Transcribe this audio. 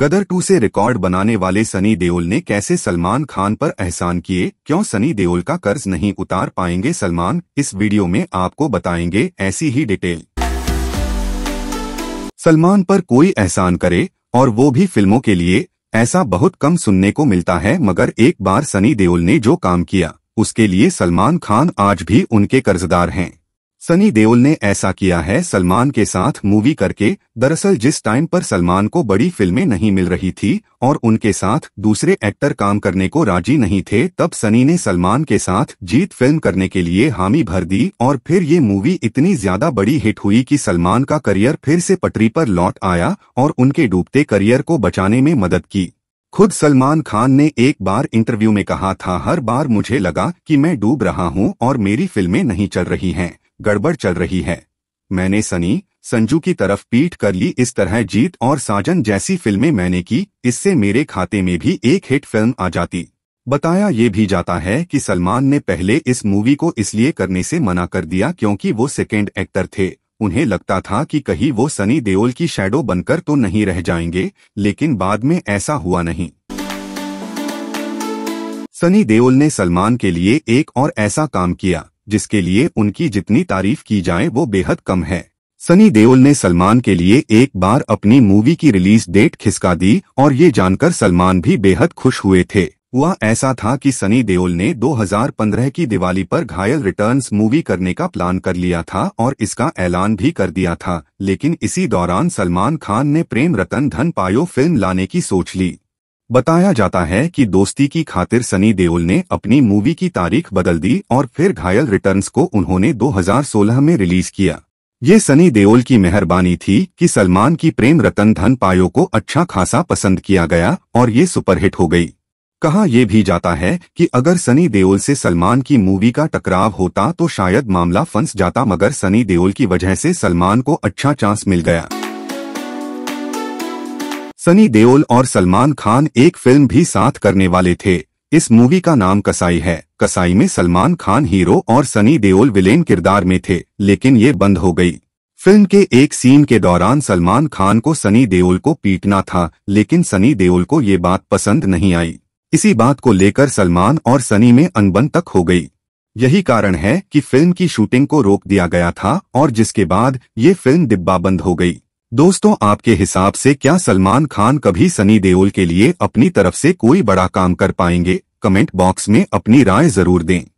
गदर to से record बनाने वाले सनी देओल ने कैसे सलमान खान पर एहसान किए क्यों सनी देओल का कर्ज नहीं उतार पाएंगे सलमान इस वीडियो में आपको बताएंगे ऐसी ही डिटेल सलमान पर कोई एहसान करे और वो भी फिल्मों के लिए ऐसा बहुत कम सुनने को मिलता है मगर एक बार सनी देओल ने जो काम किया उसके लिए सलमान खान आज भी उनके कर्जदार हैं सनी देओल ने ऐसा किया है सलमान के साथ मूवी करके दरअसल जिस टाइम पर सलमान को बड़ी फिल्में नहीं मिल रही थी और उनके साथ दूसरे एक्टर काम करने को राजी नहीं थे तब सनी ने सलमान के साथ जीत फिल्म करने के लिए हामी भर दी और फिर ये मूवी इतनी ज्यादा बड़ी हिट हुई कि सलमान का करियर फिर से पटरी पर लौट आया और उनके डूबते करियर को बचाने में मदद की खुद सलमान खान ने एक बार इंटरव्यू में कहा था हर बार मुझे लगा कि मैं डूब रहा हूं और मेरी फिल्में नहीं चल रही हैं गड़बड़ चल रही है मैंने सनी संजू की तरफ पीट कर ली इस तरह जीत और साजन जैसी फिल्में मैंने की इससे मेरे खाते में भी एक हिट फिल्म आ जाती बताया ये भी जाता है कि सलमान ने पहले इस मूवी को इसलिए करने से मना कर दिया क्योंकि वो सेकेंड एक्टर थे उन्हें लगता था कि कहीं वो सनी देओल की शेडो बनकर तो नहीं रह जाएंगे लेकिन बाद में ऐसा हुआ नहीं सनी देओल ने सलमान के लिए एक और ऐसा काम किया जिसके लिए उनकी जितनी तारीफ की जाए वो बेहद कम है सनी देओल ने सलमान के लिए एक बार अपनी मूवी की रिलीज डेट खिसका दी और ये जानकर सलमान भी बेहद खुश हुए थे हुआ ऐसा था कि सनी देओल ने 2015 की दिवाली पर घायल रिटर्न्स मूवी करने का प्लान कर लिया था और इसका ऐलान भी कर दिया था लेकिन इसी दौरान सलमान खान ने प्रेम रतन धन पायो फिल्म लाने की सोच ली बताया जाता है कि दोस्ती की खातिर सनी देओल ने अपनी मूवी की तारीख बदल दी और फिर घायल रिटर्न्स को उन्होंने 2016 में रिलीज किया ये सनी देओल की मेहरबानी थी कि सलमान की प्रेम रतन धन पायो को अच्छा खासा पसंद किया गया और ये सुपरहिट हो गई कहा यह भी जाता है कि अगर सनी देओल से सलमान की मूवी का टकराव होता तो शायद मामला फंस जाता मगर सनी देओल की वजह से सलमान को अच्छा चांस मिल गया सनी देओल और सलमान खान एक फिल्म भी साथ करने वाले थे इस मूवी का नाम कसाई है कसाई में सलमान खान हीरो और सनी देओल विलेन किरदार में थे लेकिन ये बंद हो गई फिल्म के एक सीन के दौरान सलमान खान को सनी देओल को पीटना था लेकिन सनी देओल को ये बात पसंद नहीं आई इसी बात को लेकर सलमान और सनी में अनबन तक हो गई यही कारण है कि फिल्म की शूटिंग को रोक दिया गया था और जिसके बाद ये फिल्म बंद हो गई दोस्तों आपके हिसाब से क्या सलमान खान कभी सनी देओल के लिए अपनी तरफ से कोई बड़ा काम कर पाएंगे कमेंट बॉक्स में अपनी राय जरूर दें